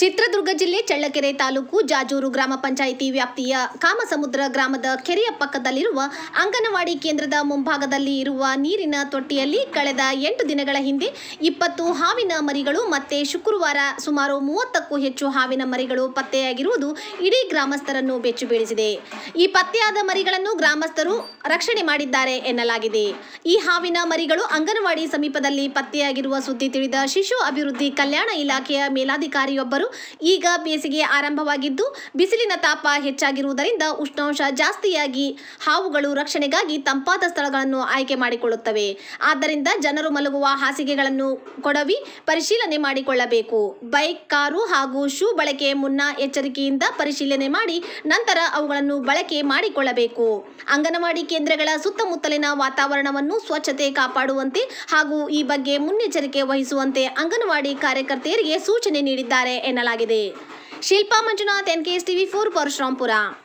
ಚಿತ್ರದುರ್ಗ ಜಿಲ್ಲೆ ಚಳ್ಳಕೆರೆ ತಾಲೂಕು ಜಾಜೂರು ಗ್ರಾಮ ಪಂಚಾಯಿತಿ ವ್ಯಾಪ್ತಿಯ ಕಾಮಸಮುದ್ರ ಗ್ರಾಮದ ಕೆರೆಯ ಪಕ್ಕದಲ್ಲಿರುವ ಅಂಗನವಾಡಿ ಕೇಂದ್ರದ ಮುಂಭಾಗದಲ್ಲಿ ಇರುವ ನೀರಿನ ತೊಟ್ಟಿಯಲ್ಲಿ ಕಳೆದ ಎಂಟು ದಿನಗಳ ಹಿಂದೆ ಇಪ್ಪತ್ತು ಹಾವಿನ ಮರಿಗಳು ಮತ್ತೆ ಶುಕ್ರವಾರ ಸುಮಾರು ಮೂವತ್ತಕ್ಕೂ ಹೆಚ್ಚು ಹಾವಿನ ಮರಿಗಳು ಪತ್ತೆಯಾಗಿರುವುದು ಇಡೀ ಗ್ರಾಮಸ್ಥರನ್ನು ಬೆಚ್ಚು ಬೀಳಿಸಿದೆ ಈ ಪತ್ತೆಯಾದ ಮರಿಗಳನ್ನು ಗ್ರಾಮಸ್ಥರು ರಕ್ಷಣೆ ಮಾಡಿದ್ದಾರೆ ಎನ್ನಲಾಗಿದೆ ಈ ಹಾವಿನ ಮರಿಗಳು ಅಂಗನವಾಡಿ ಸಮೀಪದಲ್ಲಿ ಪತ್ತೆಯಾಗಿರುವ ಸುದ್ದಿ ತಿಳಿದ ಶಿಶು ಅಭಿವೃದ್ಧಿ ಕಲ್ಯಾಣ ಇಲಾಖೆಯ ಮೇಲಾಧಿಕಾರಿಯೊಬ್ಬರು ಈಗ ಬೇಸಿಗೆ ಆರಂಭವಾಗಿದ್ದು ಬಿಸಿಲಿನ ತಾಪ ಹೆಚ್ಚಾಗಿರುವುದರಿಂದ ಉಷ್ಣಾಂಶ ಜಾಸ್ತಿಯಾಗಿ ಹಾವುಗಳು ರಕ್ಷಣೆಗಾಗಿ ತಂಪಾದ ಸ್ಥಳಗಳನ್ನು ಆಯ್ಕೆ ಮಾಡಿಕೊಳ್ಳುತ್ತವೆ ಆದ್ದರಿಂದ ಜನರು ಮಲಗುವ ಹಾಸಿಗೆಗಳನ್ನು ಕೊಡವಿ ಪರಿಶೀಲನೆ ಮಾಡಿಕೊಳ್ಳಬೇಕು ಬೈಕ್ ಕಾರು ಹಾಗೂ ಶೂ ಬಳಕೆ ಮುನ್ನ ಎಚ್ಚರಿಕೆಯಿಂದ ಪರಿಶೀಲನೆ ಮಾಡಿ ನಂತರ ಅವುಗಳನ್ನು ಬಳಕೆ ಮಾಡಿಕೊಳ್ಳಬೇಕು ಅಂಗನವಾಡಿ ಕೇಂದ್ರಗಳ ಸುತ್ತಮುತ್ತಲಿನ ವಾತಾವರಣವನ್ನು ಸ್ವಚ್ಛತೆ ಕಾಪಾಡುವಂತೆ ಹಾಗೂ ಈ ಬಗ್ಗೆ ಮುನ್ನೆಚ್ಚರಿಕೆ ವಹಿಸುವಂತೆ ಅಂಗನವಾಡಿ ಕಾರ್ಯಕರ್ತೆಯರಿಗೆ ಸೂಚನೆ ನೀಡಿದ್ದಾರೆ ಎನ್ನಲಾಗಿದೆ ಎನ್ನಲಾಗಿದೆ Shilpa Manjunath NKS TV four Parashurampura